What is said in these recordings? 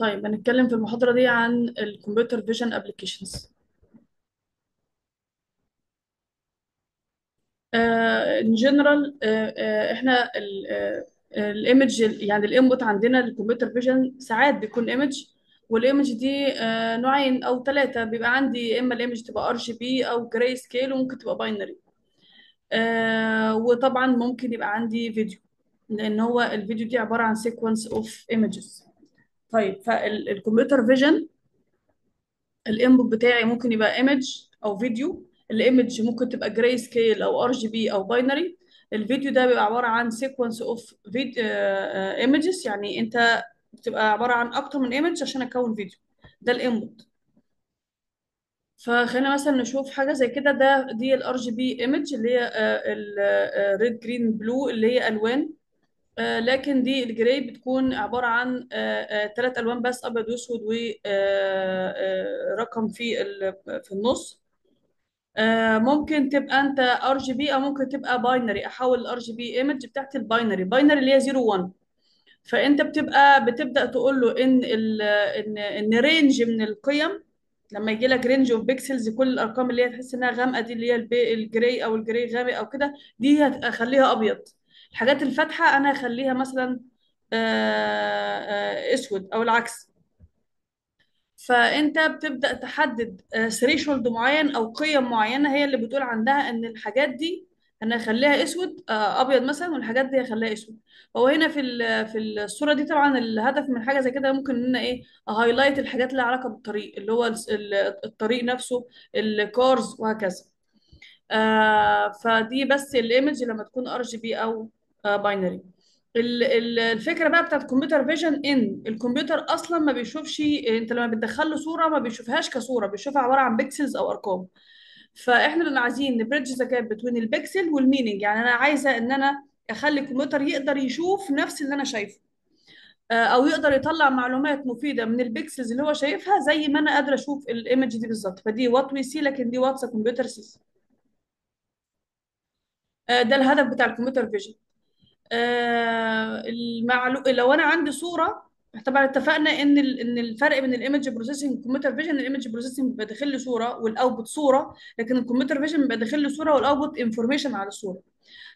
طيب هنتكلم في المحاضرة دي عن الكمبيوتر فيجن ابلكيشنز ان جنرال احنا الايمج آه، يعني الانبوت عندنا للكمبيوتر فيجن ساعات بيكون ايمج والايمج دي آه، نوعين او ثلاثه بيبقى عندي يا اما الايمج تبقى ار جي بي او جراي سكيل وممكن تبقى باينري آه، وطبعا ممكن يبقى عندي فيديو لان هو الفيديو دي عباره عن سيكونس اوف ايمجز طيب فالكمبيوتر فيجن الانبوت بتاعي ممكن يبقى ايمج او فيديو الايمج ممكن تبقى جراي سكيل او ار جي بي او باينري الفيديو ده بيبقى عباره عن سيكونس اوف فيديو ايمجز يعني انت بتبقى عباره عن اكتر من ايمج عشان اكون فيديو ده الانبوت فخلينا مثلا نشوف حاجه زي كده ده دي الار جي بي ايمج اللي هي الريد جرين بلو اللي هي الوان آه، لكن دي الجراي بتكون عباره عن ثلاث آه، آه، الوان بس ابيض واسود ورقم في في النص ممكن تبقى انت ار جي بي او ممكن تبقى باينري احول الار جي بي ايمج بتاعت الباينري باينري اللي هي 0 1 فانت بتبقى بتبدا تقول له ان الـ ان ان رينج من القيم لما يجي لك رينج اوف بيكسلز كل الارقام اللي هي تحس انها غامقه دي اللي هي الجراي او الجراي غامق او كده دي هخليها ابيض الحاجات الفاتحه انا اخليها مثلا آه، آه، اسود او العكس فانت بتبدا تحدد ثريشولد آه، معين او قيم معينه هي اللي بتقول عندها ان الحاجات دي انا اخليها اسود ابيض مثلا والحاجات دي اخليها اسود هو هنا في في الصوره دي طبعا الهدف من حاجه زي كده ممكن ان انا ايه هايلايت الحاجات اللي لها علاقه بالطريق اللي هو الطريق نفسه الكارز وهكذا آه فدي بس الايمج لما تكون ار جي بي او باينري آه، الفكره بقى بتاعت الكمبيوتر فيجن ان الكمبيوتر اصلا ما بيشوفش انت لما بتدخل له صوره ما بيشوفهاش كصوره بيشوفها عباره عن بيكسلز او ارقام فاحنا بنبقى عايزين نبريدج ذا جاب بين البيكسل والميننج يعني انا عايزه ان انا اخلي الكمبيوتر يقدر يشوف نفس اللي انا شايفه آه، او يقدر يطلع معلومات مفيده من البيكسلز اللي هو شايفها زي ما انا قادره اشوف الايمج دي بالظبط فدي وات وي سي لكن دي واتس كمبيوتر سيستم ده الهدف بتاع الكمبيوتر فيجن آه، المعلو... لو انا عندي صوره طبعا اتفقنا ان ال... ان الفرق بين الايمج بروسيسنج والكمبيوتر فيجن الايمج بروسيسنج بيبقى داخل لي صوره والاوتبوت صوره لكن الكمبيوتر فيجن بيبقى داخل لي صوره والاوتبوت انفورميشن على الصوره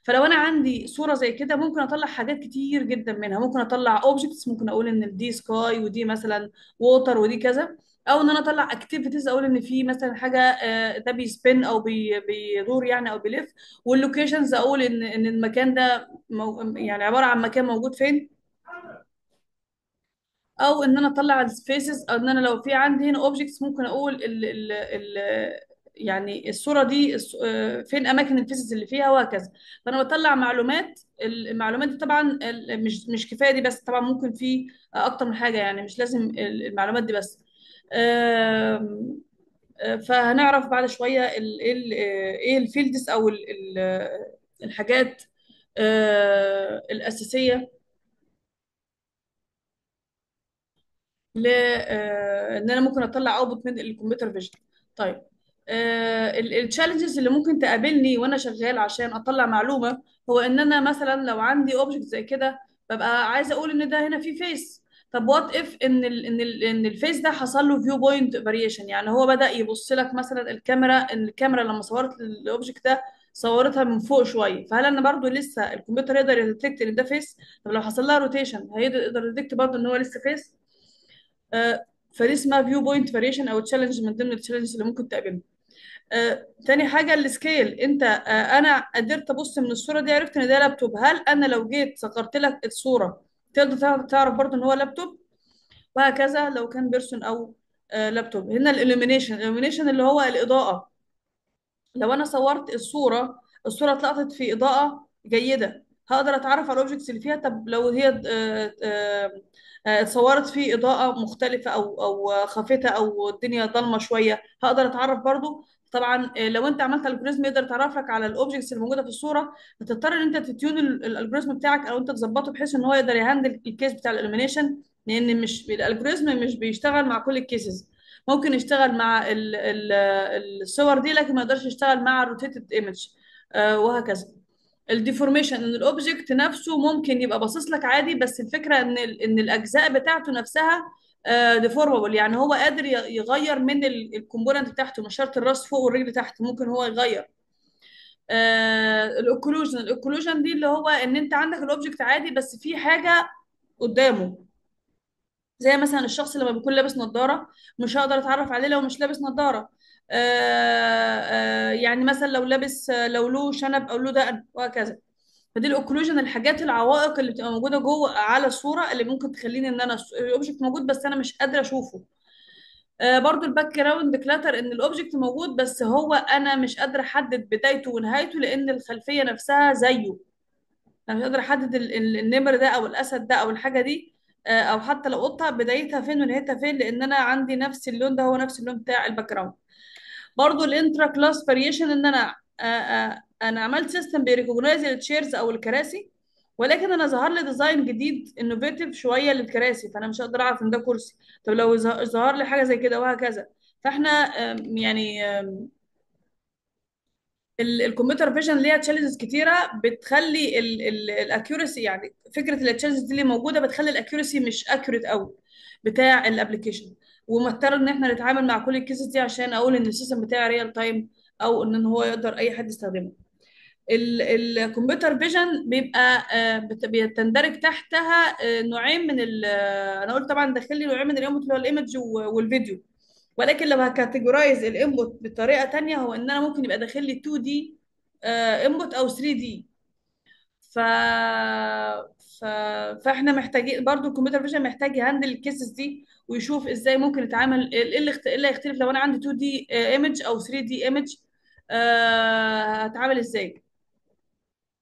فلو انا عندي صوره زي كده ممكن اطلع حاجات كتير جدا منها ممكن اطلع اوبجكتس ممكن اقول ان دي سكاي ودي مثلا ووتر ودي كذا او ان انا اطلع اكتيفيتيز اقول ان في مثلا حاجه آه، ده بيسبن او بيدور يعني او بيلف واللوكيشنز اقول ان ان المكان ده يعني عباره عن مكان موجود فين او ان انا اطلع السبيسز او ان انا لو في عندي هنا اوبجكتس ممكن اقول ال ال ال يعني الصوره دي آه، فين اماكن الفيسز اللي فيها وهكذا فانا بطلع معلومات المعلومات دي طبعا مش مش كفايه دي بس طبعا ممكن في اكتر من حاجه يعني مش لازم المعلومات دي بس فهنعرف بعد شويه ايه الفيلدز او الحاجات الاساسيه ان انا ممكن اطلع اوتبوت من الكمبيوتر فيجن طيب التشالنجز اللي ممكن تقابلني وانا شغال عشان اطلع معلومه هو ان انا مثلا لو عندي اوبجكت زي كده ببقى عايزه اقول ان ده هنا في فيس طب وات اف ان الـ ان الـ ان الفيس ده حصل له فيو بوينت فاريشن يعني هو بدا يبص لك مثلا الكاميرا ان الكاميرا لما صورت الاوبجكت ده صورتها من فوق شويه فهل انا برضو لسه الكمبيوتر يقدر يديتكت ان ده فيس طب لو حصل لها روتيشن هيقدر يديتكت برضو ان هو لسه فيس آه، فدي اسمها فيو بوينت فاريشن او تشالنج من ضمن التشالنج اللي ممكن تقابلها آه، تاني حاجة السكيل انت آه انا قدرت ابص من الصورة دي عرفت ان ده لابتوب هل انا لو جيت صغرت لك الصورة تقدر تعرف برضو ان هو لابتوب وهكذا لو كان بيرسون او لابتوب آه، هنا الالومينيشن الالومينيشن اللي هو الاضاءه لو انا صورت الصوره الصوره اتلقطت في اضاءه جيده هقدر اتعرف على الاوبجكتس اللي فيها طب لو هي آه، آه، آه، اتصورت في اضاءه مختلفه او او خافته او الدنيا ضلمه شويه هقدر اتعرف برضو طبعا آه، لو انت عملت الجوريزم يقدر يتعرف لك على الاوبجكتس اللي موجوده في الصوره هتضطر ان انت تتيون الالجوريزم بتاعك او انت تظبطه بحيث ان هو يقدر يهندل الكيس بتاع الاليمينيشن لان مش الالجوريزم مش بيشتغل مع كل الكيسز ممكن يشتغل مع الصور دي لكن ما يقدرش يشتغل مع الروتيتد ايمج آه، وهكذا الديفورميشن ان الاوبجكت نفسه ممكن يبقى باصص لك عادي بس الفكره ان ان الاجزاء بتاعته نفسها ديفورمبل آه، يعني هو قادر يغير من الكومبوننت بتاعته مش شرط الراس فوق والرجل تحت ممكن هو يغير الاوكلوجن آه، الاوكلوجن دي اللي هو ان انت عندك الاوبجكت عادي بس في حاجه قدامه زي مثلا الشخص لما بيكون لابس نظاره مش هقدر اتعرف عليه لو مش لابس نظاره آه، آه، يعني مثلا لو لابس لو له شنب او له دقن وهكذا فدي الاوكلوجن الحاجات العوائق اللي بتبقى موجوده جوه على الصوره اللي ممكن تخليني ان انا الاوبجكت موجود بس انا مش قادره اشوفه آه، برضو الباك جراوند كلاتر ان الاوبجكت موجود بس هو انا مش قادره احدد بدايته ونهايته لان الخلفيه نفسها زيه انا مش قادره احدد النمر ده او الاسد ده او الحاجه دي او حتى لو قطه بدايتها فين ونهايتها فين لان انا عندي نفس اللون ده هو نفس اللون بتاع الباك جراوند برضو الانترا كلاس فاريشن ان انا آه، آه، انا عملت سيستم بيريكوجنايز التشيرز او الكراسي ولكن انا ظهر لي ديزاين جديد انوفيتيف شويه للكراسي فانا مش هقدر اعرف ان ده كرسي طب لو ظهر لي حاجه زي كده وهكذا فاحنا يعني الكمبيوتر فيجن ليها تشالنجز كتيره بتخلي الاكيورسي يعني فكره التشالنجز دي اللي موجوده بتخلي الاكيورسي مش اكيوريت قوي بتاع الابلكيشن ومضطر ان احنا نتعامل مع كل الكيسز دي عشان اقول ان السيستم بتاعي ريال تايم او ان هو يقدر اي حد يستخدمه الكمبيوتر فيجن بيبقى آه، بتندرج تحتها آه، نوعين من آه، انا قلت طبعا داخل لي نوعين من الانبوت اللي هو الايمج والفيديو ولكن لو هكاتيجورايز الانبوت بطريقه ثانيه هو ان انا ممكن يبقى داخل لي 2 دي انبوت او 3 دي ف ف... فاحنا محتاجين برضو الكمبيوتر فيجن محتاج يهندل الكيسز دي ويشوف ازاي ممكن يتعامل ايه, إيه اللي اخت... إيه اللي هيختلف لو انا عندي 2 دي ايمج او 3 دي ايمج هتعامل ازاي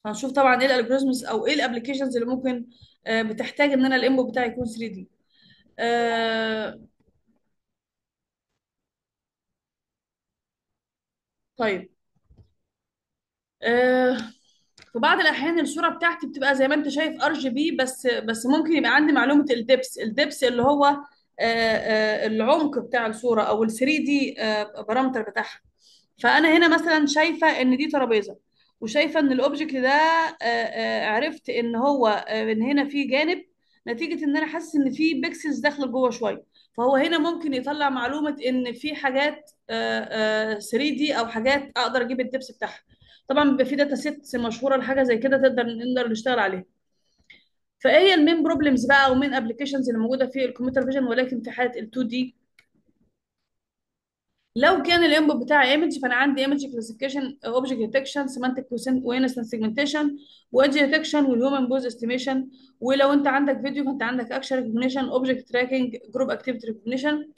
هنشوف طبعا ايه الالجوريزمز او ايه الابلكيشنز اللي ممكن آه، بتحتاج ان انا الانبوت بتاعي يكون 3 دي آه، طيب آه في بعض الاحيان الصوره بتاعتي بتبقى زي ما انت شايف ار جي بي بس بس ممكن يبقى عندي معلومه الدبس الدبس اللي هو آه، آه، العمق بتاع الصوره او ال 3 دي آه، بارامتر بتاعها فانا هنا مثلا شايفه ان دي ترابيزه وشايفه ان الاوبجكت ده عرفت ان هو ان هنا في جانب نتيجه ان انا حاسس ان في بيكسلز داخله جوه شويه فهو هنا ممكن يطلع معلومه ان في حاجات 3 دي او حاجات اقدر اجيب الدبس بتاعها طبعا بيبقى في داتا سيتس مشهوره لحاجه زي كده تقدر نقدر نشتغل عليها فايه المين بروبلمز بقى او مين ابلكيشنز اللي موجوده في الكمبيوتر فيجن ولكن في حاله ال 2 دي لو كان الانبوت بتاعي ايمج فانا عندي ايمج كلاسيفيكيشن اوبجكت ديتكشن سيمانتك ويرنس سيجمنتيشن وايدج ديتكشن والهيومن بوز استيميشن ولو انت عندك فيديو فانت عندك اكشن ريكوجنيشن اوبجكت تراكنج جروب اكتيفيتي ريكوجنيشن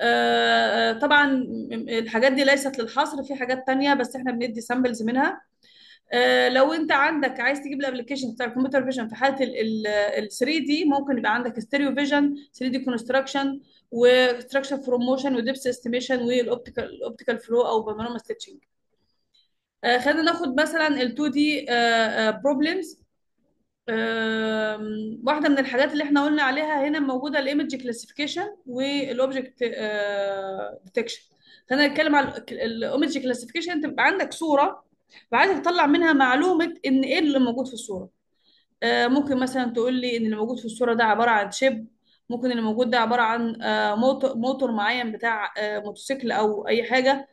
آه، طبعا الحاجات دي ليست للحصر في حاجات تانية بس احنا بندي سامبلز منها آه، لو انت عندك عايز تجيب الابلكيشن بتاع الكمبيوتر فيجن في حاله ال 3 دي ممكن يبقى عندك ستيريو فيجن 3 دي كونستراكشن وستراكشر فروم موشن وديبس استيميشن والاوبتيكال اوبتيكال فلو او بانوراما آه، ستيتشنج خلينا ناخد مثلا ال 2 دي بروبلمز واحده من الحاجات اللي احنا قلنا عليها هنا موجوده الايمج كلاسيفيكيشن والاوبجكت ديتكشن فانا هنتكلم على الايمج كلاسيفيكيشن انت بيبقى عندك صوره وعايز تطلع منها معلومه ان ايه اللي موجود في الصوره آه، ممكن مثلا تقول لي ان اللي موجود في الصوره ده عباره عن شيب ممكن اللي موجود ده عباره عن آه، موتور موتور معين بتاع آه، موتوسيكل او اي حاجه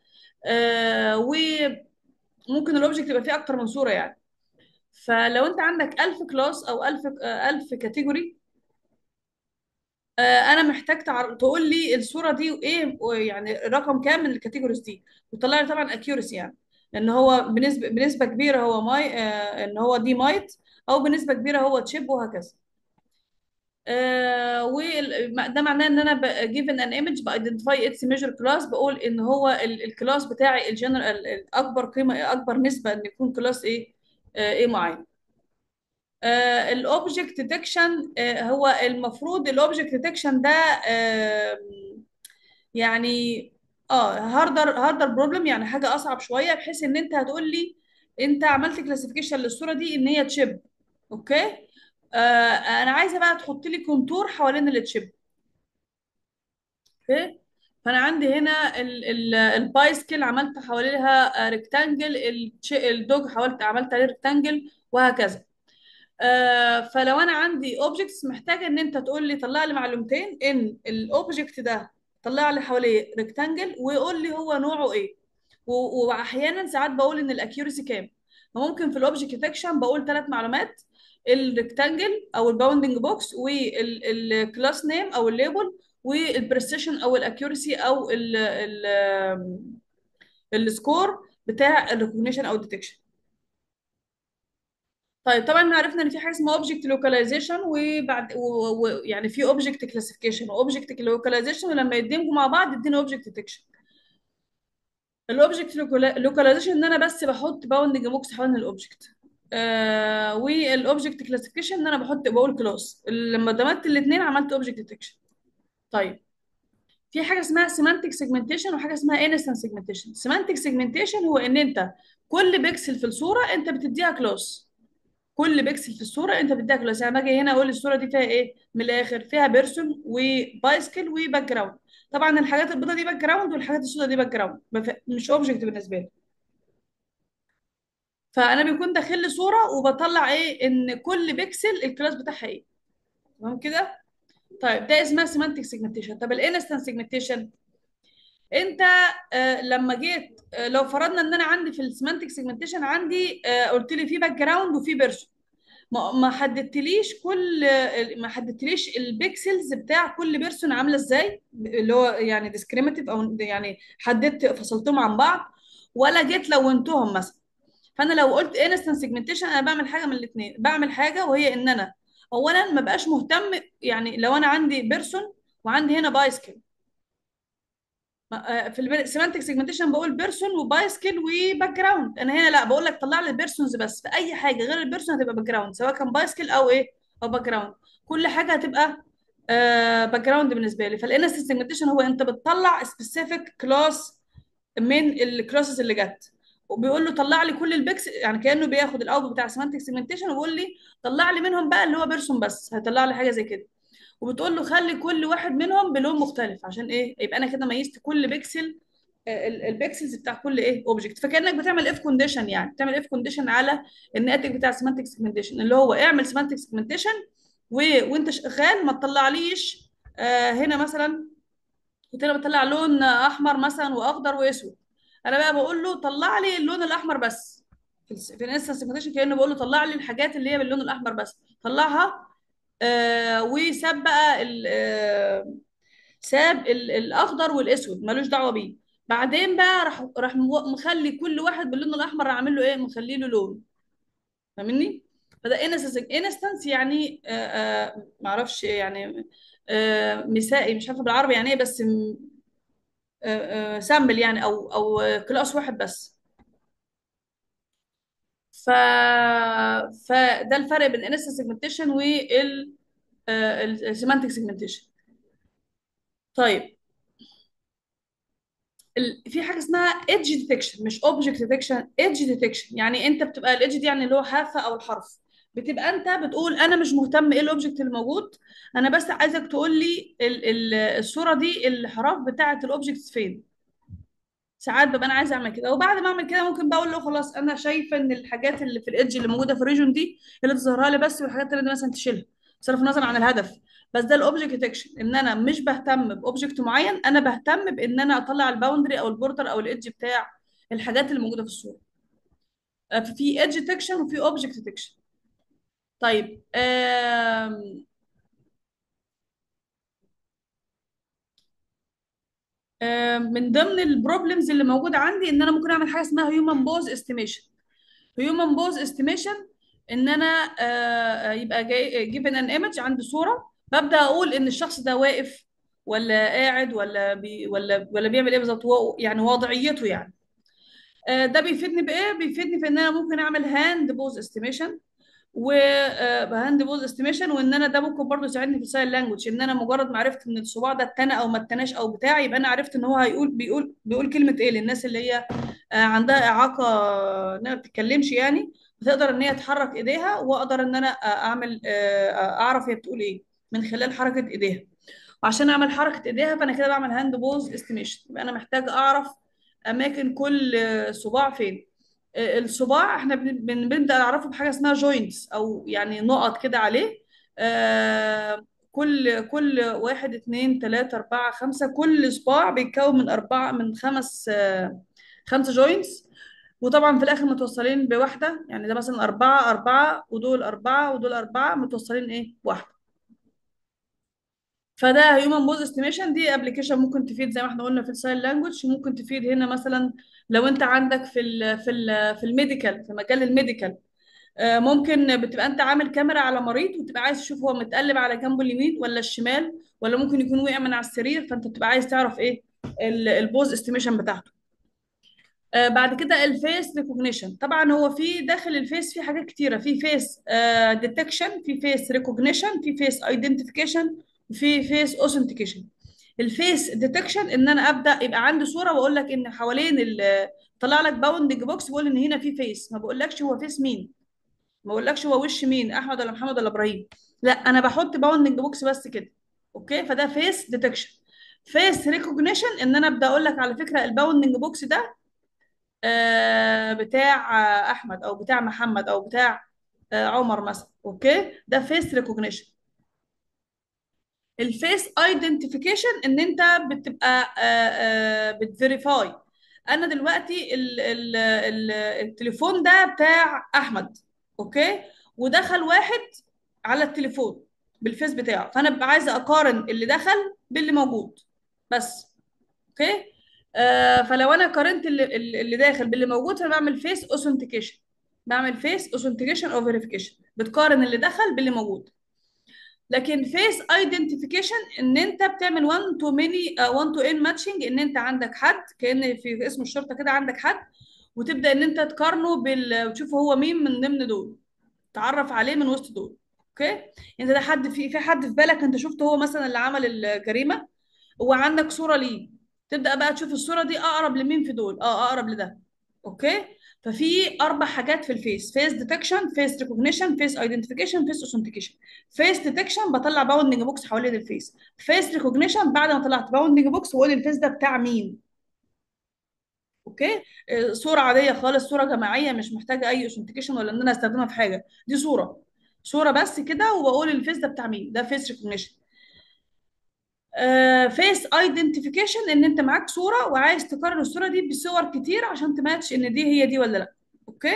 وممكن الاوبجكت يبقى فيه اكتر من صوره يعني فلو انت عندك 1000 كلاس او 1000 1000 كاتيجوري آه، انا محتاج تعر... تقول لي الصوره دي وايه يعني رقم كام من الكاتيجوريز دي وتطلع لي طبعا اكيورسي يعني ان هو بنسبه بنسبه كبيره هو ماي آه، ان هو دي مايت او بنسبه كبيره هو تشيب وهكذا آه، و ده معناه ان انا جيفن ان ايمج بايدنتيفاي اتس ميجر كلاس بقول ان هو الكلاس بتاعي الجنرال الاكبر قيمه اكبر نسبه ان يكون كلاس ايه ايه معين الاوبجكت ديتكشن هو المفروض الاوبجكت ديتكشن ده يعني اه هاردر هاردر بروبلم يعني حاجه اصعب شويه بحيث ان انت هتقول لي انت عملت كلاسيفيكيشن للصوره دي ان هي تشيب اوكي آه انا عايزه بقى تحط لي كونتور حوالين التشيب اوكي فانا عندي هنا البايسكل عملت حواليها ريكتانجل آه, الدوج حاولت عملت عليه ريكتانجل وهكذا آه فلو انا عندي اوبجكتس محتاجه ان انت تقول لي طلع لي معلومتين ان الاوبجكت ده طلع لي حواليه ريكتانجل ويقول لي هو نوعه ايه واحيانا ساعات بقول ان الاكيورسي كام فممكن في الاوبجكت ديتكشن بقول ثلاث معلومات الريكتانجل او الباوندنج بوكس والكلاس نيم او الليبل والبريسيشن او الاكيورسي او ال ال السكور بتاع الريكوجنيشن او الديتكشن طيب طبعا عرفنا ان في حاجه اسمها اوبجكت لوكاليزيشن وبعد ويعني في اوبجكت كلاسيفيكيشن اوبجكت لوكاليزيشن ولما يدمجوا مع بعض يدينا اوبجكت ديتكشن الاوبجكت لوكاليزيشن ان انا بس بحط باوندنج بوكس حوالين الاوبجكت والاوبجكت كلاسيفيكيشن ان انا بحط بقول كلاس لما دمجت الاثنين عملت اوبجكت ديتكشن طيب في حاجه اسمها سيمانتك سيجمنتيشن وحاجه اسمها انستنت سيجمنتيشن سيمانتك سيجمنتيشن هو ان انت كل بكسل في الصوره انت بتديها كلاس كل بكسل في الصوره انت بتديها كلاس يعني باجي هنا اقول الصوره دي فيها ايه من الاخر فيها بيرسون وبايسكل وباك جراوند طبعا الحاجات البيضاء دي باك جراوند والحاجات السوداء دي باك جراوند مش اوبجكت بالنسبه لي فانا بيكون داخل لي صوره وبطلع ايه ان كل بكسل الكلاس بتاعها ايه تمام كده طيب ده اسمها سيمانتك سيجمنتيشن طب الانستنت سيجمنتيشن انت آه، لما جيت آه، لو فرضنا ان انا عندي في السيمانتك سيجمنتيشن عندي آه، قلت لي في باك جراوند وفي بيرسون ما حددتليش كل ما حددتليش البيكسلز بتاع كل بيرسون عامله ازاي اللي هو يعني ديسكريمتيف او يعني حددت فصلتهم عن بعض ولا جيت لونتهم مثلا فانا لو قلت انستنت سيجمنتيشن انا بعمل حاجه من الاثنين بعمل حاجه وهي ان انا اولا ما بقاش مهتم يعني لو انا عندي بيرسون وعندي هنا بايسكل آه، في السيمانتك سيجمنتيشن بقول بيرسون وبايسكل وباك جراوند انا هنا لا بقول لك طلع لي البيرسونز بس في اي حاجه غير البيرسون هتبقى باك جراوند سواء كان بايسكل او ايه او باك جراوند كل حاجه هتبقى آه، باك جراوند بالنسبه لي فالانست سيجمنتيشن هو انت بتطلع سبيسيفيك كلاس من الكلاسز اللي جت وبيقول له طلع لي كل البيكس يعني كانه بياخد الاوت بتاع سيمانتك سيجمنتيشن وبيقول لي طلع لي منهم بقى اللي هو بيرسون بس هيطلع لي حاجه زي كده وبتقول له خلي كل واحد منهم بلون مختلف عشان ايه يبقى انا كده ميزت كل بيكسل آه، البيكسلز بتاع كل ايه اوبجكت فكانك بتعمل اف كونديشن يعني بتعمل اف كونديشن على الناتج بتاع سيمانتك سيجمنتيشن اللي هو اعمل سيمانتك سيجمنتيشن وانت شغال ما تطلعليش آه، هنا مثلا كنت انا بطلع لون احمر مثلا واخضر واسود انا بقى بقول له طلع لي اللون الاحمر بس في الانستنس سيجمنتيشن كانه بقول له طلع لي الحاجات اللي هي باللون الاحمر بس طلعها آه وساب بقى ال آه، ساب الاخضر والاسود ملوش دعوه بيه بعدين بقى راح راح مخلي كل واحد باللون الاحمر عامل له ايه مخلي له لون فاهمني فده انستنس يعني آه،, آه معرفش يعني آه مسائي مش عارفه بالعربي يعني ايه بس آه، آه، سامبل يعني او او كلاس واحد بس ف فده الفرق بين الانستا سيجمنتيشن وال السيمانتك سيجمنتيشن طيب في حاجه اسمها ايدج ديتكشن مش اوبجكت ديتكشن ايدج ديتكشن يعني انت بتبقى الايدج دي يعني اللي هو حافه او الحرف بتبقى انت بتقول انا مش مهتم ايه الاوبجكت الموجود انا بس عايزك تقول لي ال- ال- الصوره دي الحراف بتاعه الاوبجكتس فين ساعات ببقى انا عايزه اعمل كده وبعد ما اعمل كده ممكن بقول له خلاص انا شايفه ان الحاجات اللي في الايدج اللي موجوده في الريجون دي اللي تظهرها لي بس والحاجات اللي مثلا تشيلها بصرف النظر عن الهدف بس ده الاوبجكت ديتكشن ان انا مش بهتم باوبجكت معين انا بهتم بان انا اطلع الباوندري او البوردر او الايدج بتاع الحاجات اللي موجوده في الصوره آه، في ايدج ديتكشن وفي اوبجكت ديتكشن طيب آم... آم... من ضمن البروبلمز اللي موجوده عندي ان انا ممكن اعمل حاجه اسمها هيومن بوز استيميشن هيومن بوز استيميشن ان انا آه يبقى جاي جيفن ان ايمج عندي صوره ببدا اقول ان الشخص ده واقف ولا قاعد ولا بي ولا ولا بيعمل ايه بالظبط يعني وضعيته يعني آه، ده بيفيدني بايه بيفيدني في ان انا ممكن اعمل هاند بوز استيميشن وهاند آه، بوز استيميشن وان انا ده ممكن برضه يساعدني في ساين لانجوج ان انا مجرد ما عرفت ان الصباع ده اتنى او ما اتناش او بتاع يبقى انا عرفت ان هو هيقول بيقول بيقول كلمه ايه للناس اللي هي آه، عندها اعاقه ان ما بتتكلمش يعني بتقدر ان هي تحرك ايديها واقدر ان انا آه، اعمل اعرف هي بتقول ايه من خلال حركه ايديها وعشان اعمل حركه ايديها فانا كده بعمل هاند بوز استيميشن يبقى انا محتاج اعرف اماكن كل صباع فين الصباع احنا بنبدا نعرفه بحاجه اسمها جوينتس او يعني نقط كده عليه آه، كل كل واحد اثنين ثلاثة أربعة خمسة كل صباع بيتكون من أربعة من خمس آه، خمس جوينتس وطبعا في الآخر متوصلين بواحدة يعني ده مثلا أربعة أربعة ودول أربعة ودول أربعة متوصلين إيه بواحدة فده هيومن بوز استيميشن دي ابلكيشن ممكن تفيد زي ما احنا قلنا في الساين لانجوج ممكن تفيد هنا مثلا لو انت عندك في الـ في الـ في الميديكال في مجال الميديكال آه، ممكن بتبقى انت عامل كاميرا على مريض وتبقى عايز تشوف هو متقلب على جنبه اليمين ولا الشمال ولا ممكن يكون وقع من على السرير فانت بتبقى عايز تعرف ايه البوز استيميشن بتاعته آه، بعد كده الفيس ريكوجنيشن طبعا هو في داخل الفيس في حاجات كتيره في فيس ديتكشن آه، في فيس ريكوجنيشن في فيس ايدنتيفيكيشن في فيس اوثنتيكيشن الفيس ديتكشن ان انا ابدا يبقى عندي صوره واقول لك ان حوالين طلع لك باوندنج بوكس بقول ان هنا في فيس ما بقولكش هو فيس مين ما بقولكش هو وش مين احمد ولا محمد ولا ابراهيم لا انا بحط باوندنج بوكس بس كده اوكي فده فيس ديتكشن فيس ريكوجنيشن ان انا ابدا اقول لك على فكره الباوندنج بوكس ده آه، بتاع احمد او بتاع محمد او بتاع آه، عمر مثلا اوكي ده فيس ريكوجنيشن الفيس ايدنتيفيكيشن ان انت بتبقى آه، آه، بتفيريفاي انا دلوقتي الـ الـ الـ التليفون ده بتاع احمد اوكي ودخل واحد على التليفون بالفيس بتاعه فانا ببقى عايزه اقارن اللي دخل باللي موجود بس اوكي آه فلو انا قارنت اللي, اللي داخل باللي موجود فانا بعمل فيس اوثنتيكيشن بعمل فيس اوثنتيكيشن او فيريفيكيشن بتقارن اللي دخل باللي موجود لكن فيس ايدنتيفيكيشن ان انت بتعمل 1 تو ميني 1 تو ان ماتشنج ان انت عندك حد كان في اسم الشرطه كده عندك حد وتبدا ان انت تقارنه بال وتشوف هو مين من ضمن دول تعرف عليه من وسط دول اوكي يعني انت ده حد في في حد في بالك انت شفته هو مثلا اللي عمل الجريمه وعندك صوره ليه تبدا بقى تشوف الصوره دي اقرب لمين في دول اه اقرب لده اوكي ففي اربع حاجات في الفيس فيس ديتكشن فيس ريكوجنيشن فيس ايدنتيفيكيشن فيس اوثنتيكيشن فيس ديتكشن بطلع باوندنج بوكس حوالين الفيس فيس ريكوجنيشن بعد ما طلعت باوندنج بوكس واقول الفيس ده بتاع مين اوكي آه، صوره عاديه خالص صوره جماعيه مش محتاجه اي اوثنتيكيشن ولا ان انا استخدمها في حاجه دي صوره صوره بس كده وبقول الفيس ده بتاع مين ده فيس ريكوجنيشن فيس آه، ايدنتيفيكيشن ان انت معاك صوره وعايز تكرر الصوره دي بصور كتير عشان تماتش ان دي هي دي ولا لا اوكي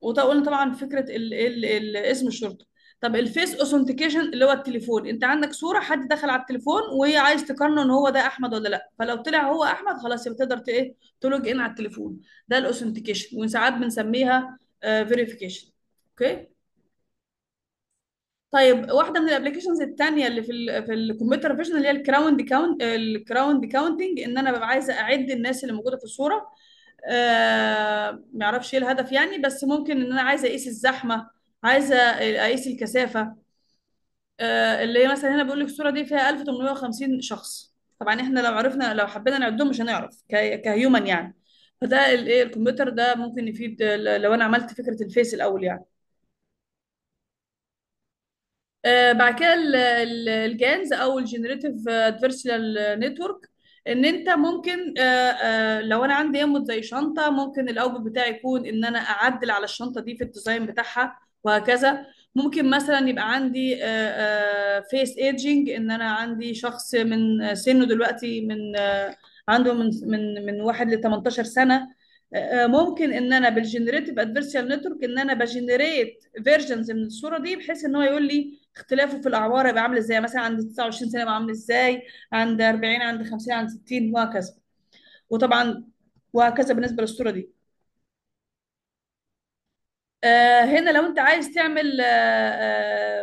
وقلنا طبعا فكره الـ الـ الـ اسم الشرطه طب الفيس اوثنتيكيشن اللي هو التليفون انت عندك صوره حد دخل على التليفون وهي عايز تقارنه ان هو ده احمد ولا لا فلو طلع هو احمد خلاص يبقى تقدر ايه تلوج ان على التليفون ده الاوثنتيكيشن وساعات بنسميها فيريفيكيشن آه، اوكي طيب واحده من الابلكيشنز الثانيه اللي في الـ في الكمبيوتر فيجن اللي هي الكراوند كاونت الكراوند كاونتنج ان انا ببقى عايزه اعد الناس اللي موجوده في الصوره آه ما اعرفش ايه الهدف يعني بس ممكن ان انا عايزه اقيس الزحمه عايزه اقيس الكثافه آه اللي هي مثلا هنا بيقول لك الصوره دي فيها 1850 شخص طبعا احنا لو عرفنا لو حبينا نعدهم مش هنعرف كهيومن يعني فده الايه الكمبيوتر ده ممكن يفيد لو انا عملت فكره الفيس الاول يعني آه، بعد كده الجانز او الجنريتيف ادفيرسيال نتورك ان انت ممكن آه، آه، لو انا عندي يمت زي شنطه ممكن الاوبت بتاعي يكون ان انا اعدل على الشنطه دي في الديزاين بتاعها وهكذا ممكن مثلا يبقى عندي فيس ايدجنج ان انا عندي شخص من سنه دلوقتي من عنده من من من واحد ل 18 سنه ممكن ان انا بالجنريتيف ادفيرسيال نتورك ان انا بجنريت فيرجنز من الصوره دي بحيث ان هو يقول لي اختلافه في الاعمار هيبقى عامل ازاي مثلا عند 29 سنه يبقى عامل ازاي عند 40 عند 50 عند 60 وهكذا وطبعا وهكذا بالنسبه للصوره دي آه، هنا لو انت عايز تعمل آه،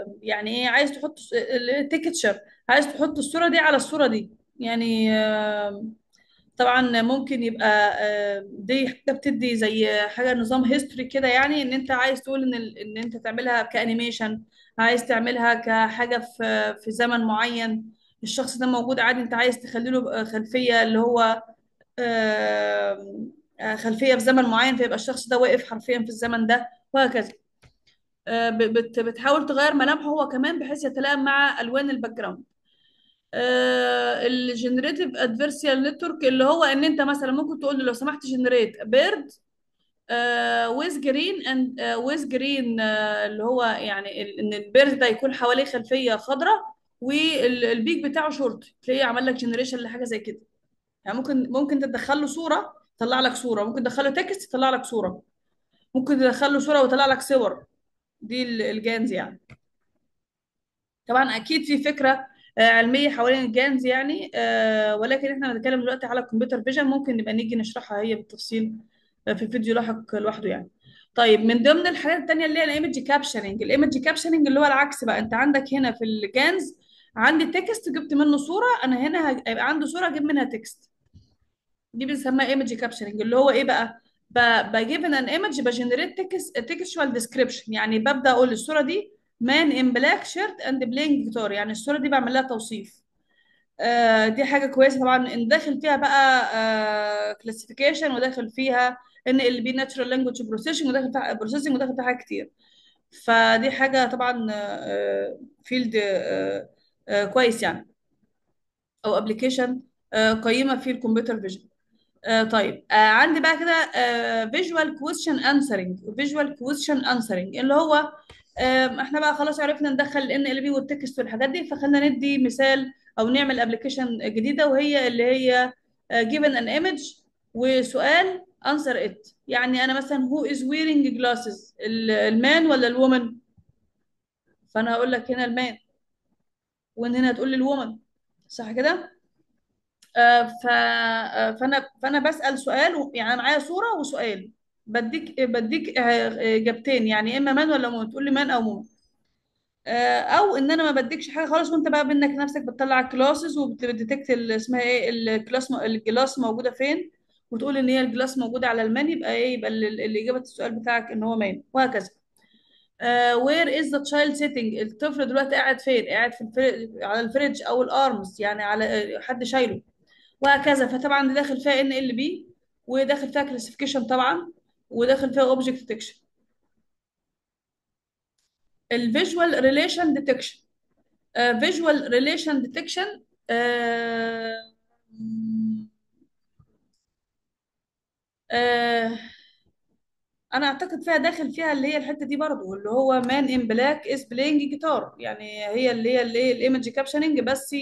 آه، يعني ايه عايز تحط التيكتشر عايز تحط الصوره دي على الصوره دي يعني طبعا ممكن يبقى دي حاجه بتدي زي حاجه نظام هيستوري كده يعني ان انت عايز تقول ان ان انت تعملها كانيميشن عايز تعملها كحاجه في في زمن معين الشخص ده موجود عادي انت عايز تخلي له آه، خلفيه اللي هو آه، آه، خلفيه في زمن معين فيبقى الشخص ده واقف حرفيا في الزمن ده وهكذا بتحاول تغير ملامحه هو كمان بحيث يتلائم مع الوان الباك جراوند الجنريتيف ادفيرسيال نتورك اللي هو ان انت مثلا ممكن تقول له لو سمحت جنريت بيرد ويز جرين اند ويز جرين اللي هو يعني ان البيرز ده يكون حواليه خلفيه خضراء والبيك بتاعه شورت تلاقيه عمل لك جنريشن لحاجه زي كده يعني ممكن ممكن تدخل له صوره تطلع لك صوره ممكن تدخل له تكست يطلع لك صوره ممكن تدخل له صوره ويطلع لك صور دي الجانز يعني طبعا اكيد في فكره آه، علميه حوالين الجانز يعني آه، ولكن احنا بنتكلم دلوقتي على الكمبيوتر فيجن ممكن نبقى نيجي نشرحها هي بالتفصيل في فيديو لاحق لوحده يعني طيب من ضمن الحاجات التانية اللي هي الايمج كابشننج الايمج كابشننج اللي هو العكس بقى انت عندك هنا في الجانز عندي تكست جبت منه صورة انا هنا هيبقى عنده صورة اجيب منها تكست دي بنسميها ايمج كابشننج اللي هو ايه بقى بجيب ان ايمج بجنريت تكست تكستشوال ديسكريبشن يعني ببدا اقول الصوره دي مان ان بلاك شيرت اند بلاينج جيتار يعني الصوره دي بعمل لها توصيف آه، دي حاجه كويسه طبعا ان داخل فيها بقى كلاسيفيكيشن آه، وداخل فيها NLP Natural Language Processing وداخل فيها بروسيسنج وداخل فيها حاجات كتير فدي حاجة طبعا فيلد آه، آه، آه، كويس يعني أو أبلكيشن قيمة في الكمبيوتر فيجن طيب عندي بقى كده فيجوال كويشن انسرنج فيجوال كويشن انسرنج اللي هو احنا بقى خلاص عرفنا ندخل ان ال بي والتكست والحاجات دي فخلينا ندي مثال او نعمل ابلكيشن جديده وهي اللي هي given an image وسؤال انسر ات يعني انا مثلا هو از wearing جلاسز المان ولا الومن فانا هقول لك هنا المان وان هنا تقول لي الومن صح كده آه، ف... آه، فانا فانا بسال سؤال و... يعني معايا صوره وسؤال بديك بديك إيه، اجابتين يعني اما مان ولا مومن تقول لي مان او مومن آه، او ان انا ما بديكش حاجه خالص وانت بقى بانك نفسك بتطلع كلاسز وبتديتكت اسمها ايه الكلاس الجلاس موجوده فين وتقول ان هي الجلاس موجوده على المان يبقى ايه يبقى اللي اجابه السؤال بتاعك ان هو مان وهكذا وير از ذا تشايلد سيتنج الطفل دلوقتي قاعد فين قاعد في الفريج على الفريج او الارمز يعني على آه، حد شايله وهكذا فطبعا داخل فيها ان ال بي وداخل فيها كلاسيفيكيشن طبعا وداخل فيها اوبجكت ديتكشن الفيجوال ريليشن ديتكشن فيجوال ريليشن ديتكشن آه، انا اعتقد فيها داخل فيها اللي هي الحته دي برضو اللي هو مان ان بلاك از بلاينج جيتار يعني هي اللي هي اللي هي الايمج كابشننج بس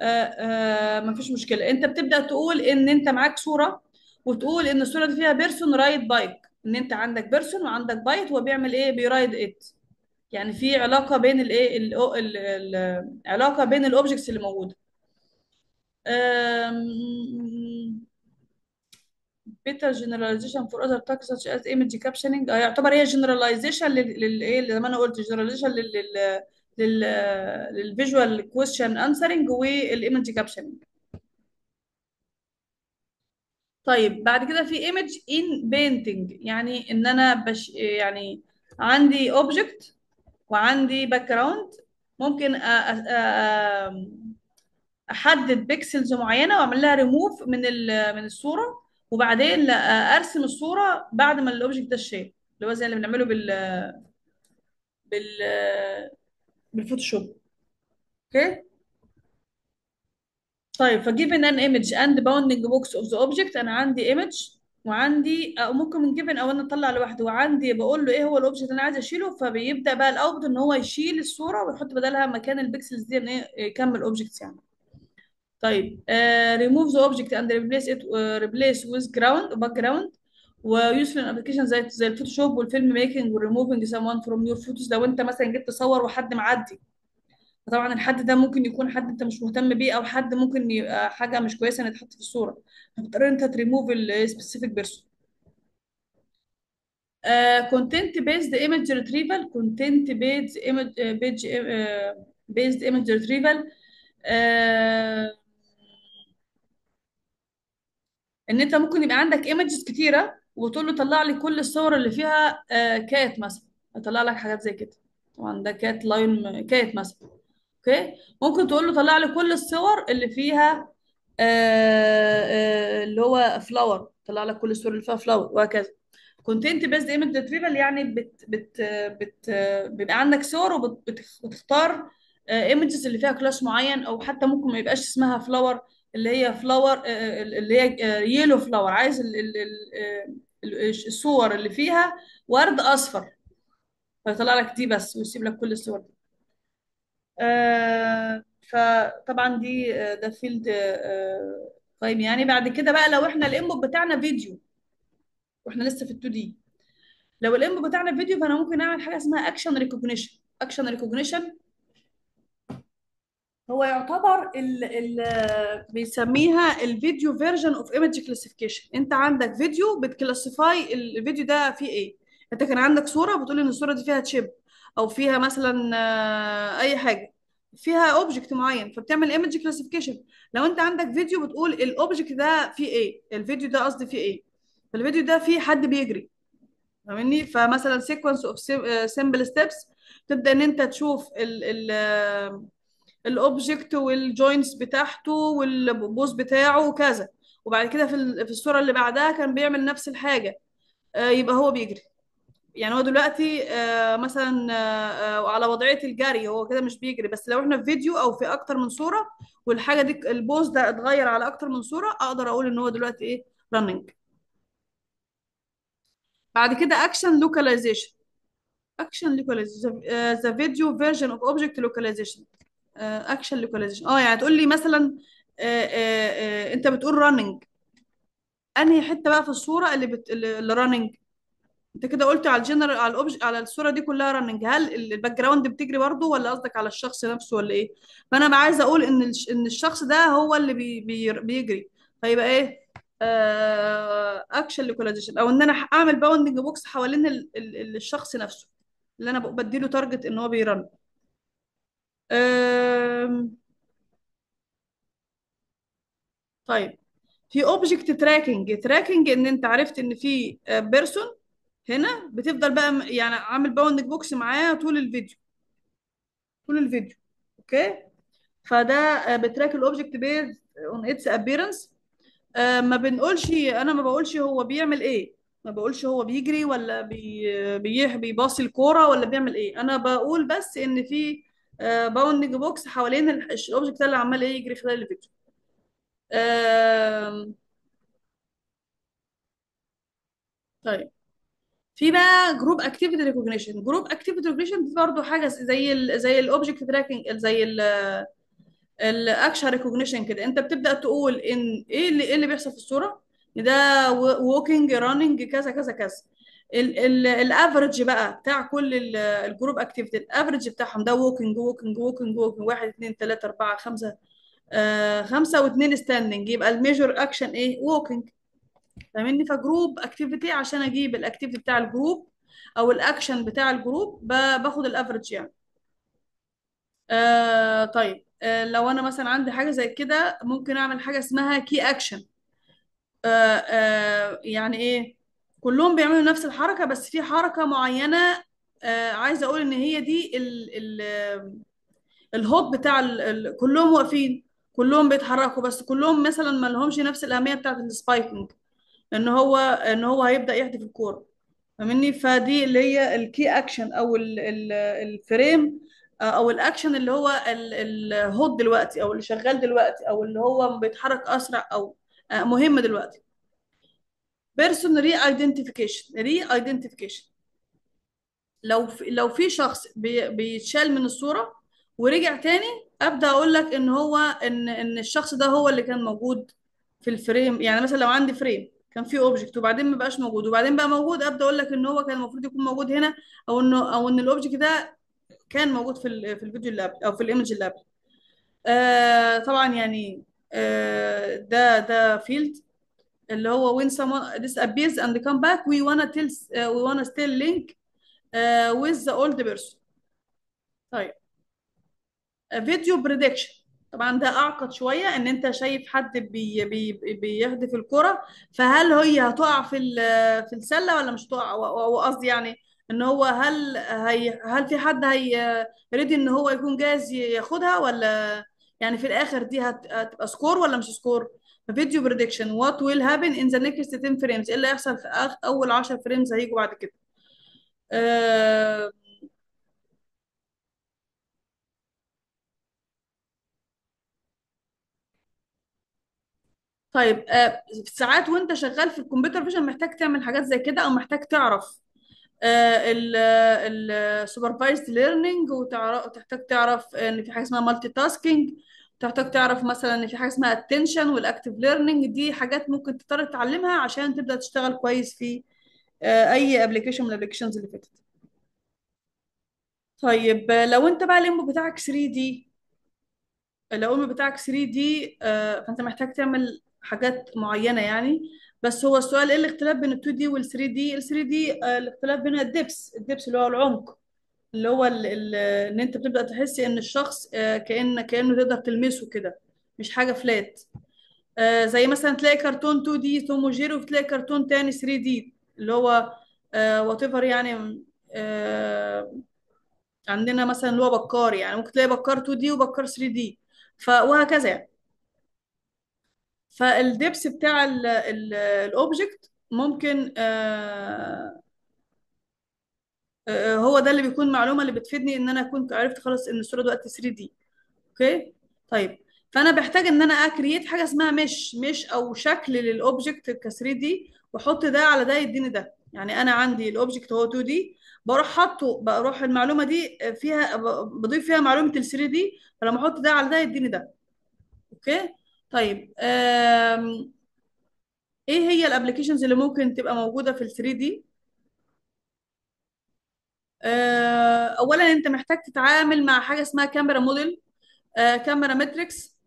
آه، آه، ما فيش مفيش مشكله انت بتبدا تقول ان انت معاك صوره وتقول ان الصوره دي فيها بيرسون رايد بايك ان انت عندك بيرسون وعندك بايت وبيعمل ايه بيرايد ات يعني في علاقه بين الايه العلاقه بين الاوبجكتس اللي موجوده better generalization for other tasks such as image captioning يعتبر هي generalization للايه زي ما انا قلت generalization لل لل للفيجوال question answering والايمج captioning طيب بعد كده في image in painting يعني ان انا بش يعني عندي object وعندي باك جراوند ممكن احدد بيكسلز معينه واعمل لها ريموف من من الصوره وبعدين ارسم الصوره بعد ما الاوبجكت ده الشيب اللي هو زي اللي بنعمله بال بال بالفوتوشوب اوكي طيب فجيفن ان ايمج اند باوندنج بوكس اوف ذا اوبجكت انا عندي ايمج وعندي او ممكن من جيفن او انا اطلع لوحده وعندي بقول له ايه هو الاوبجكت اللي انا عايز اشيله فبيبدا بقى الاوتبوت ان هو يشيل الصوره ويحط بدلها مكان البكسلز دي ان ايه يكمل اوبجكتس يعني طيب ريموف ذا اوبجكت اند ريبليس ات ريبليس ويز جراوند with جراوند ويوز في الابلكيشن زي زي الفوتوشوب والفيلم ميكنج والريموفنج وان فروم يور فوتوز لو انت مثلا جيت تصور وحد معدي طبعا الحد ده ممكن يكون حد انت مش مهتم بيه او حد ممكن يبقى آه، حاجه مش كويسه ان تتحط في الصوره فبتقدر انت تريموف السبيسيفيك بيرسون كونتنت بيزد ايمج ريتريفال كونتنت بيزد ايمج بيج بيزد ايمج ريتريفال ان انت ممكن يبقى عندك ايمجز كتيره وتقول له طلع لي كل الصور اللي فيها آه، كات مثلا هيطلع لك حاجات زي كده طبعا ده كات لاين كات مثلا اوكي ممكن تقول له طلع لي كل الصور اللي فيها آه، آه، اللي هو فلاور طلع لك كل الصور اللي فيها فلاور وهكذا كونتنت بيزد ايمج ريتريفال يعني بت بت بت بيبقى عندك صور وبتختار ايمجز اللي فيها كلاس معين او حتى ممكن ما يبقاش اسمها فلاور اللي هي فلاور آه، آه، اللي هي يلو آه، فلاور عايز الصور اللي فيها ورد اصفر فيطلع لك دي بس ويسيب لك كل الصور دي فطبعا دي ده فيلد قايم يعني بعد كده بقى لو احنا الانبوت بتاعنا فيديو واحنا لسه في ال 2 دي لو الانبوت بتاعنا فيديو فانا ممكن اعمل حاجه اسمها اكشن ريكوجنيشن اكشن ريكوجنيشن هو يعتبر ال ال بيسميها الفيديو فيرجن اوف ايمج كلاسيفيكيشن انت عندك فيديو بتكلاسيفاي الفيديو ده فيه ايه انت كان عندك صوره بتقول ان الصوره دي فيها تشيب او فيها مثلا آه، اي حاجه فيها اوبجكت معين فبتعمل ايمج كلاسيفيكيشن لو انت عندك فيديو بتقول الاوبجكت ده فيه ايه الفيديو ده قصدي فيه ايه فالفيديو ده فيه حد بيجري فاهمني فمثلا سيكونس اوف سيمبل ستيبس تبدا ان انت تشوف ال ال آه، الاوبجكت والجوينتس بتاعته والبوز بتاعه وكذا وبعد كده في في الصوره اللي بعدها كان بيعمل نفس الحاجه آه، يبقى هو بيجري يعني هو دلوقتي آه، مثلا آه، على وضعيه الجري هو كده مش بيجري بس لو احنا في فيديو او في اكتر من صوره والحاجه دي البوز ده اتغير على اكتر من صوره اقدر اقول ان هو دلوقتي ايه رننج بعد كده اكشن لوكاليزيشن اكشن لوكاليزيشن ذا فيديو فيرجن اوف اوبجكت لوكاليزيشن اكشن آه، لوكاليزيشن اه يعني تقول لي مثلا آه آه آه انت بتقول راننج انهي حته بقى في الصوره اللي بت... اللي راننج انت كده قلت على الجنرال على الأوبج... على الصوره دي كلها راننج هل الباك جراوند بتجري برضه ولا قصدك على الشخص نفسه ولا ايه فانا بقى عايزه اقول ان الش... ان الشخص ده هو اللي بي... بي... بيجري فيبقى ايه اكشن آه، لوكاليزيشن او ان انا اعمل باوندنج بوكس حوالين ال... ال... الشخص نفسه اللي انا بدي له تارجت ان هو بيرن Ehm, طيب في اوبجكت تراكنج تراكنج ان انت عرفت ان في بيرسون آه، هنا بتفضل بقى يعني عامل باوندنج بوكس معاه طول الفيديو طول الفيديو اوكي فده آه، بتراك الاوبجكت بيز اون اتس ابييرنس ما بنقولش انا ما بقولش هو بيعمل ايه ما بقولش هو بيجري ولا بي بيباصي الكوره ولا بيعمل ايه انا بقول بس ان في آه، باوندنج بوكس حوالين الاوبجكت اللي عمال ايه يجري خلال الفيديو طيب في بقى جروب اكتيفيتي ريكوجنيشن جروب اكتيفيتي ريكوجنيشن دي برضه حاجه زي الـ زي الاوبجكت تراكنج زي ال الاكشن ريكوجنيشن كده انت بتبدا تقول ان ايه اللي ايه اللي بيحصل في الصوره ده ووكينج راننج كذا كذا كذا الافرج بقى بتاع كل الجروب اكتيفيتي الافرج بتاعهم ده ووكينج ووكينج ووكينج ووكينج 1 2 3 4 5 5 و2 ستاندنج يبقى الميجر اكشن ايه ووكينج فاهمني فجروب اكتيفيتي عشان اجيب الاكتيفيتي بتاع الجروب او الاكشن بتاع الجروب باخد الافرج يعني آه طيب آه لو انا مثلا عندي حاجه زي كده ممكن اعمل حاجه اسمها كي اكشن آه آه يعني ايه كلهم بيعملوا نفس الحركه بس في حركه معينه آه عايزه اقول ان هي دي الـ الـ الهوب بتاع الـ الـ كلهم واقفين كلهم بيتحركوا بس كلهم مثلا ما لهمش نفس الاهميه بتاعه السبايكنج ان هو ان هو هيبدا يحدف الكوره فاهمني فدي اللي هي الكي اكشن او الـ الـ الفريم آه، او الاكشن اللي هو الهوت دلوقتي او اللي شغال دلوقتي او اللي هو بيتحرك اسرع او آه، مهم دلوقتي بيرسون ري ايدنتيفيكيشن ري ايدنتيفيكيشن لو في لو في شخص بيتشال من الصوره ورجع تاني ابدا اقول لك ان هو ان ان الشخص ده هو اللي كان موجود في الفريم يعني مثلا لو عندي فريم كان في اوبجكت وبعدين ما بقاش موجود وبعدين بقى موجود ابدا اقول لك ان هو كان المفروض يكون موجود هنا او انه او ان الاوبجكت ده كان موجود في في الفيديو اللي قبل او في الايمج اللي قبل آه طبعا يعني آه ده ده فيلد اللي هو when someone disappears and come back we wanna tell uh, we wanna still link uh, with the old person طيب فيديو بريدكشن طبعا ده اعقد شويه ان انت شايف حد بي بي بيهدف الكره فهل هي هتقع في في السله ولا مش هتقع وقصدي يعني ان هو هل هي هل في حد هي ريدي ان هو يكون جاهز ياخدها ولا يعني في الاخر دي هتبقى سكور ولا مش سكور فيديو بريدكشن وات ويل هابن ان ذا نيكست 10 فريمز ايه اللي هيحصل في أخ اول 10 فريمز هيجوا بعد كده آه، طيب آه، ساعات وانت شغال في الكمبيوتر فيجن محتاج تعمل حاجات زي كده او محتاج تعرف السوبرفايزد ليرنينج وتحتاج تعرف ان في حاجه اسمها مالتي تاسكينج تحتاج تعرف مثلا ان في حاجه اسمها التنشن والاكتف ليرنينج دي حاجات ممكن تضطر تتعلمها عشان تبدا تشتغل كويس في آه، اي ابلكيشن من الابلكيشنز اللي فاتت طيب لو انت بقى الانبوت بتاعك 3 دي لو الانبوت بتاعك 3 دي آه، فانت محتاج تعمل حاجات معينه يعني بس هو السؤال ايه الاختلاف بين ال 2 دي وال 3 دي ال 3 دي آه، الاختلاف بينها الدبس الدبس اللي هو العمق اللي هو ال ال ان انت بتبدا تحسي ان الشخص آه، كان كانه تقدر تلمسه كده مش حاجه فلات آه، زي مثلا تلاقي كرتون 2 دي توم وجيري وتلاقي كرتون تاني 3 دي اللي هو وات آه، ايفر يعني عندنا مثلا اللي هو بكار يعني ممكن تلاقي بكار 2 دي وبكار 3 دي وهكذا يعني فالدبس بتاع الاوبجكت ممكن آه هو ده اللي بيكون معلومه اللي بتفيدني ان انا اكون عرفت خلاص ان الصوره دلوقتي 3 دي اوكي طيب فانا بحتاج ان انا اكريت حاجه اسمها مش مش او شكل للاوبجكت ك 3 دي واحط ده على ده يديني ده يعني انا عندي الاوبجكت هو 2 دي بروح حاطه بروح المعلومه دي فيها بضيف فيها معلومه ال 3 دي فلما احط ده على ده يديني ده اوكي طيب ايه هي الابلكيشنز اللي ممكن تبقى موجوده في ال 3 دي آه، اولا انت محتاج تتعامل مع حاجه اسمها كاميرا موديل كاميرا ماتريكس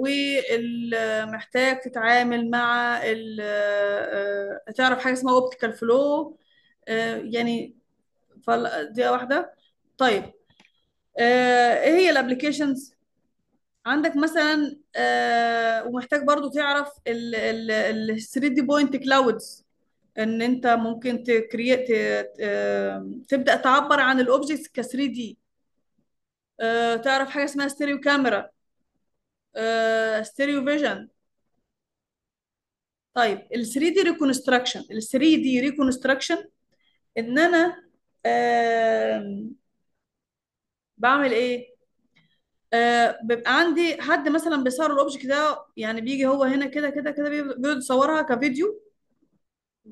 ومحتاج تتعامل مع آه، تعرف حاجه اسمها اوبتيكال آه، فلو يعني دي واحده طيب ايه هي الابلكيشنز عندك مثلا ومحتاج برضو تعرف ال 3 دي بوينت كلاودز ان انت ممكن تكريت تبدا تعبر عن الاوبجكتس ك 3 دي آه، تعرف حاجه اسمها ستيريو كاميرا آه، ستيريو فيجن طيب ال 3 دي ريكونستراكشن ال 3 دي ريكونستراكشن ان انا بعمل ايه آه بيبقى عندي حد مثلا بيصور الاوبجكت ده يعني بيجي هو هنا كده كده كده بيقعد يصورها كفيديو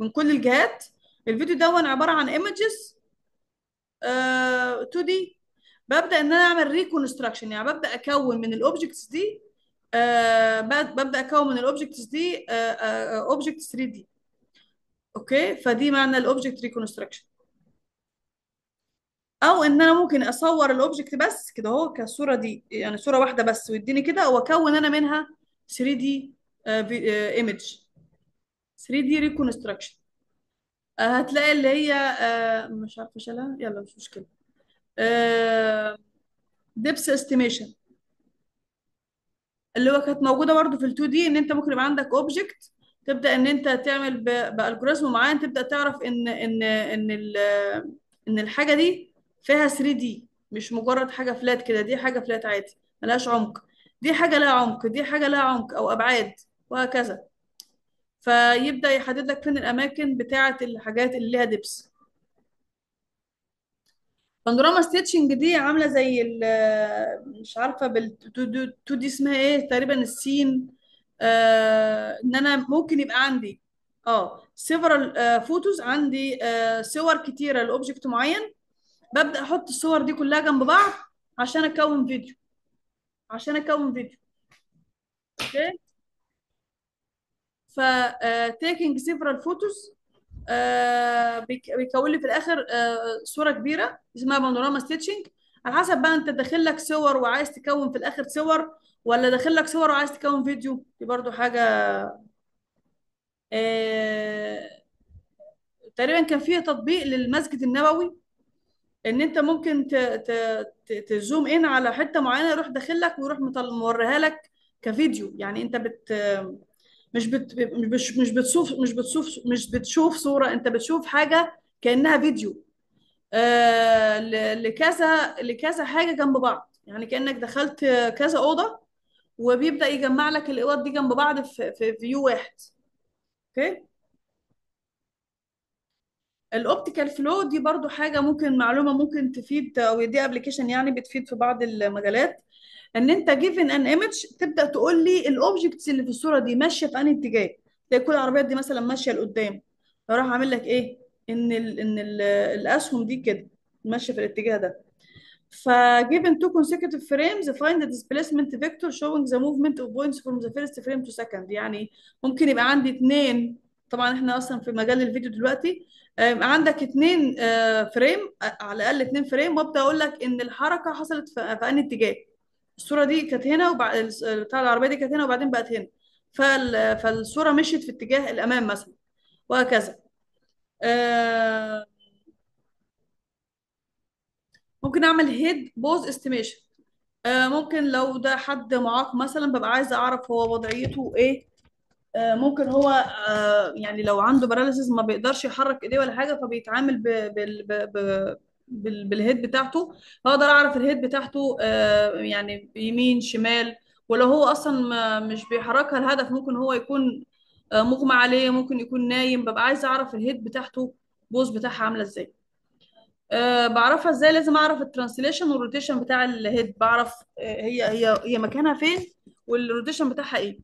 من كل الجهات الفيديو دون عباره عن ايمجز 2 دي ببدا ان انا اعمل ريكونستراكشن يعني ببدا اكون من الاوبجكتس دي آه ببدا اكون من الاوبجكتس دي اوبجكت 3 دي اوكي فدي معنى الاوبجكت ريكونستراكشن او ان انا ممكن اصور الاوبجكت بس كده اهو كالصوره دي يعني صوره واحده بس ويديني كده واكون انا منها 3 دي ايمج 3 دي ريكونستراكشن هتلاقي اللي هي آه، مش عارفه اشيلها يلا مش مشكله ديبس آه، استيميشن اللي هو كانت موجوده برده في ال2 دي ان انت ممكن يبقى عندك اوبجكت تبدا ان انت تعمل بالجوريزم معين تبدا تعرف ان ان ان ان الحاجه دي فيها 3 دي مش مجرد حاجه فلات كده دي حاجه فلات عادي ملهاش عمق دي حاجه لها عمق دي حاجه لها عمق او ابعاد وهكذا فيبدا يحدد لك فين الاماكن بتاعه الحاجات اللي ليها دبس بانوراما ستيتشنج دي عامله زي مش عارفه بالتو دي اسمها ايه تقريبا السين آه ان انا ممكن يبقى عندي اه سيفرال آه، فوتوز عندي آه صور كتيره لاوبجكت معين ببدا احط الصور دي كلها جنب بعض عشان اكون فيديو عشان اكون فيديو اوكي فتيكينج سيفرال فوتوز بيكون لي في الاخر آه، صوره كبيره اسمها بانوراما ستيتشنج على حسب بقى انت داخل لك صور وعايز تكون في الاخر صور ولا داخل لك صور وعايز تكون فيديو دي برضو حاجه آه، تقريبا كان فيها تطبيق للمسجد النبوي ان انت ممكن تزوم ان على حته معينه يروح داخل لك ويروح موريها لك كفيديو يعني انت بت مش بت مش مش بتشوف مش بتشوف مش بتشوف صوره انت بتشوف حاجه كانها فيديو آه لكذا لكذا حاجه جنب بعض يعني كانك دخلت كذا اوضه وبيبدا يجمع لك الاوض دي جنب بعض في, في فيو واحد اوكي الاوبتيكال فلو دي برضو حاجه ممكن معلومه ممكن تفيد او دي ابلكيشن يعني بتفيد في بعض المجالات ان انت جيفن ان ايمج تبدا تقول لي الاوبجكتس اللي في الصوره دي ماشيه في انهي اتجاه زي كل العربيات دي مثلا ماشيه لقدام فراح اعمل لك ايه ان الـ ان الـ الاسهم دي كده ماشيه في الاتجاه ده فجيفن تو consecutive frames find the displacement vector showing the movement of points from the first frame to second يعني ممكن يبقى عندي اثنين طبعا احنا اصلا في مجال الفيديو دلوقتي عندك اثنين فريم آه، آه، على الاقل اثنين فريم وابدا اقول لك ان الحركه حصلت في انهي اتجاه الصوره دي كانت هنا وبعد بتاع العربيه دي كانت هنا وبعدين بقت هنا فال... فالصوره مشيت في اتجاه الامام مثلا وهكذا آه، ممكن اعمل هيد بوز استيميشن ممكن لو ده حد معاق مثلا ببقى عايزه اعرف هو وضعيته ايه آه، ممكن هو آه، يعني لو عنده باراليسيس ما بيقدرش يحرك ايديه ولا حاجه فبيتعامل ب... ب... ب... بالهيد بتاعته هقدر اعرف الهيد بتاعته آه، يعني يمين شمال ولو هو اصلا مش بيحركها الهدف ممكن هو يكون آه، مغمى عليه ممكن يكون نايم ببقى عايزه اعرف الهيد بتاعته بوز بتاعها عامله ازاي آه، بعرفها ازاي لازم اعرف الترانسليشن والروتيشن بتاع الهيد بعرف هي هي هي مكانها فين والروتيشن بتاعها ايه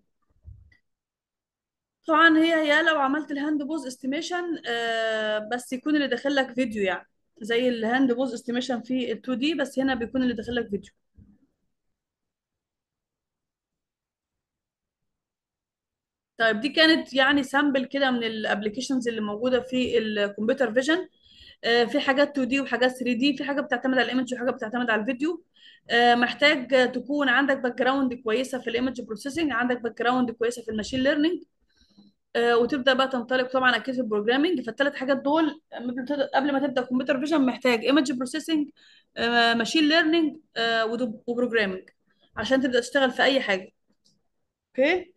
طبعا هي هي لو عملت الهاند بوز استيميشن بس يكون اللي داخل لك فيديو يعني زي الهاند بوز استيميشن في ال 2 دي بس هنا بيكون اللي داخل لك فيديو طيب دي كانت يعني سامبل كده من الابلكيشنز اللي موجوده في الكمبيوتر فيجن آه، في حاجات 2 دي وحاجات 3 دي في حاجه بتعتمد على الايمج وحاجه بتعتمد على الفيديو آه، محتاج تكون عندك باك جراوند كويسه في الايمج بروسيسنج عندك باك جراوند كويسه في الماشين ليرنينج آه، وتبدا بقى تنطلق طبعا اكيد في البروجرامنج فالثلاث حاجات دول قبل ما تبدا كمبيوتر فيجن محتاج ايمج بروسيسنج ماشين ليرنينج وبروجرامنج عشان تبدا تشتغل في اي حاجه اوكي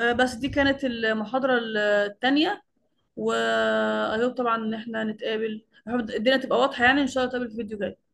آه، بس دي كانت المحاضره الثانيه وايوب طبعا ان احنا نتقابل الدنيا تبقى واضحه يعني ان شاء الله نتقابل في فيديو جاي